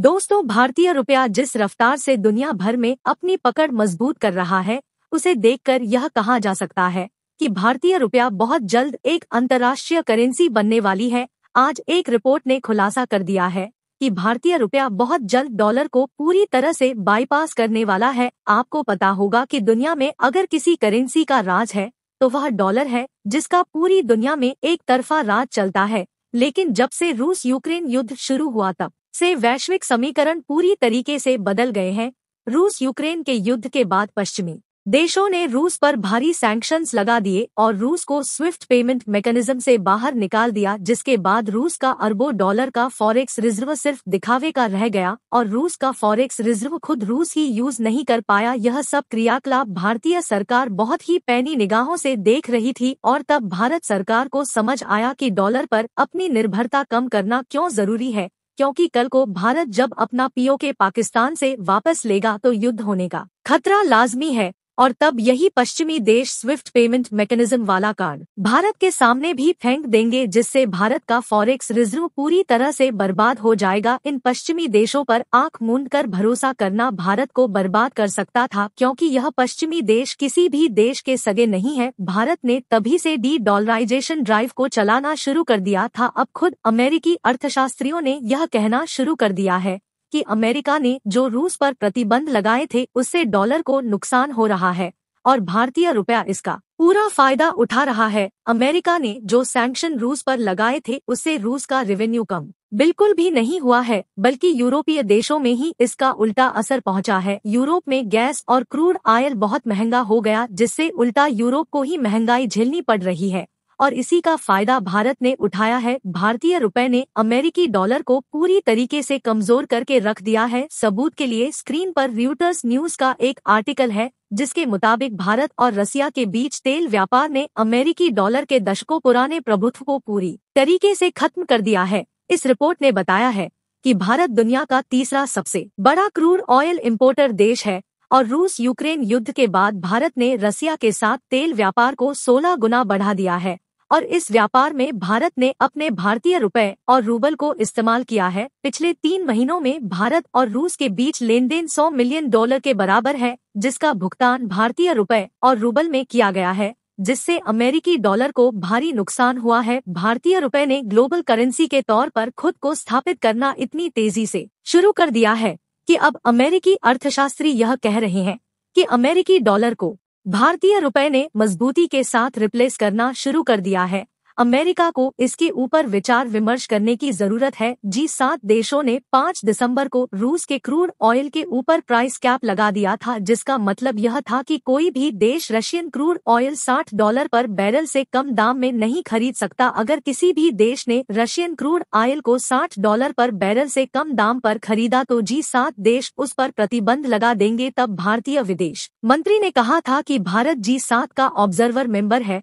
दोस्तों भारतीय रुपया जिस रफ्तार से दुनिया भर में अपनी पकड़ मजबूत कर रहा है उसे देखकर यह कहा जा सकता है कि भारतीय रुपया बहुत जल्द एक अंतर्राष्ट्रीय करेंसी बनने वाली है आज एक रिपोर्ट ने खुलासा कर दिया है कि भारतीय रुपया बहुत जल्द डॉलर को पूरी तरह से बाईपास करने वाला है आपको पता होगा कि दुनिया में अगर किसी करेंसी का राज है तो वह डॉलर है जिसका पूरी दुनिया में एक तरफा राज चलता है लेकिन जब से रूस यूक्रेन युद्ध शुरू हुआ तब से वैश्विक समीकरण पूरी तरीके से बदल गए हैं रूस यूक्रेन के युद्ध के बाद पश्चिमी देशों ने रूस पर भारी सैंक्शन लगा दिए और रूस को स्विफ्ट पेमेंट मैकेनिज्म से बाहर निकाल दिया जिसके बाद रूस का अरबों डॉलर का फॉरेक्स रिजर्व सिर्फ दिखावे का रह गया और रूस का फॉरेक्स रिजर्व खुद रूस ही यूज नहीं कर पाया यह सब क्रियाकलाप भारतीय सरकार बहुत ही पैनी निगाहों से देख रही थी और तब भारत सरकार को समझ आया कि डॉलर पर अपनी निर्भरता कम करना क्यों जरूरी है क्योंकि कल को भारत जब अपना पीओके पाकिस्तान से वापस लेगा तो युद्ध होने का खतरा लाजमी है और तब यही पश्चिमी देश स्विफ्ट पेमेंट मैकेनिज्म वाला कार्ड भारत के सामने भी फेंक देंगे जिससे भारत का फॉरेक्स रिजर्व पूरी तरह से बर्बाद हो जाएगा इन पश्चिमी देशों पर आंख मूंद कर भरोसा करना भारत को बर्बाद कर सकता था क्योंकि यह पश्चिमी देश किसी भी देश के सगे नहीं है भारत ने तभी से डी डॉलराइजेशन ड्राइव को चलाना शुरू कर दिया था अब खुद अमेरिकी अर्थशास्त्रियों ने यह कहना शुरू कर दिया है कि अमेरिका ने जो रूस पर प्रतिबंध लगाए थे उससे डॉलर को नुकसान हो रहा है और भारतीय रुपया इसका पूरा फायदा उठा रहा है अमेरिका ने जो सैंक्शन रूस पर लगाए थे उससे रूस का रेवेन्यू कम बिल्कुल भी नहीं हुआ है बल्कि यूरोपीय देशों में ही इसका उल्टा असर पहुंचा है यूरोप में गैस और क्रूड आयल बहुत महंगा हो गया जिससे उल्टा यूरोप को ही महंगाई झेलनी पड़ रही है और इसी का फायदा भारत ने उठाया है भारतीय रुपए ने अमेरिकी डॉलर को पूरी तरीके से कमजोर करके रख दिया है सबूत के लिए स्क्रीन पर रूटर्स न्यूज का एक आर्टिकल है जिसके मुताबिक भारत और रसिया के बीच तेल व्यापार ने अमेरिकी डॉलर के दशकों पुराने प्रभुत्व को पूरी तरीके से खत्म कर दिया है इस रिपोर्ट ने बताया है कि भारत दुनिया का तीसरा सबसे बड़ा क्रूड ऑयल इम्पोर्टर देश है और रूस यूक्रेन युद्ध के बाद भारत ने रसिया के साथ तेल व्यापार को 16 गुना बढ़ा दिया है और इस व्यापार में भारत ने अपने भारतीय रुपए और रूबल को इस्तेमाल किया है पिछले तीन महीनों में भारत और रूस के बीच लेन देन सौ मिलियन डॉलर के बराबर है जिसका भुगतान भारतीय रुपए और रूबल में किया गया है जिससे अमेरिकी डॉलर को भारी नुकसान हुआ है भारतीय रुपए ने ग्लोबल करेंसी के तौर पर खुद को स्थापित करना इतनी तेजी से शुरू कर दिया है कि अब अमेरिकी अर्थशास्त्री यह कह रहे हैं कि अमेरिकी डॉलर को भारतीय रुपए ने मजबूती के साथ रिप्लेस करना शुरू कर दिया है अमेरिका को इसके ऊपर विचार विमर्श करने की जरूरत है जी सात देशों ने 5 दिसंबर को रूस के क्रूड ऑयल के ऊपर प्राइस कैप लगा दिया था जिसका मतलब यह था कि कोई भी देश रशियन क्रूड ऑयल 60 डॉलर पर बैरल से कम दाम में नहीं खरीद सकता अगर किसी भी देश ने रशियन क्रूड ऑयल को 60 डॉलर पर बैरल से कम दाम पर खरीदा तो जी सात देश उस पर प्रतिबंध लगा देंगे तब भारतीय विदेश मंत्री ने कहा था कि भारत जी सात का ऑब्जर्वर मेंबर है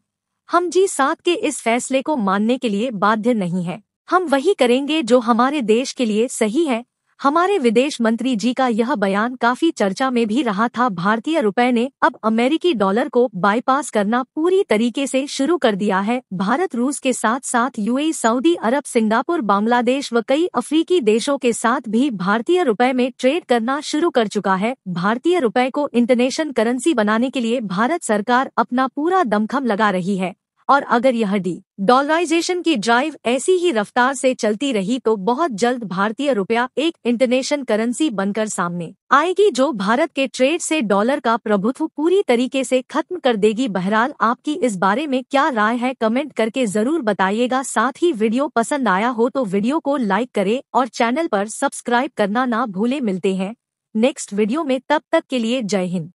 हम जी सात के इस फैसले को मानने के लिए बाध्य नहीं है हम वही करेंगे जो हमारे देश के लिए सही है हमारे विदेश मंत्री जी का यह बयान काफी चर्चा में भी रहा था भारतीय रुपए ने अब अमेरिकी डॉलर को बाईपास करना पूरी तरीके से शुरू कर दिया है भारत रूस के साथ साथ यूएई सऊदी अरब सिंगापुर बांग्लादेश व कई अफ्रीकी देशों के साथ भी भारतीय रुपए में ट्रेड करना शुरू कर चुका है भारतीय रुपए को इंटरनेशनल करेंसी बनाने के लिए भारत सरकार अपना पूरा दमखम लगा रही है और अगर यह डी डॉलराइजेशन की ड्राइव ऐसी ही रफ्तार से चलती रही तो बहुत जल्द भारतीय रुपया एक इंटरनेशनल करेंसी बनकर सामने आएगी जो भारत के ट्रेड से डॉलर का प्रभुत्व पूरी तरीके से खत्म कर देगी बहरहाल आपकी इस बारे में क्या राय है कमेंट करके जरूर बताइएगा साथ ही वीडियो पसंद आया हो तो वीडियो को लाइक करे और चैनल आरोप सब्सक्राइब करना ना भूले मिलते हैं नेक्स्ट वीडियो में तब तक के लिए जय हिंद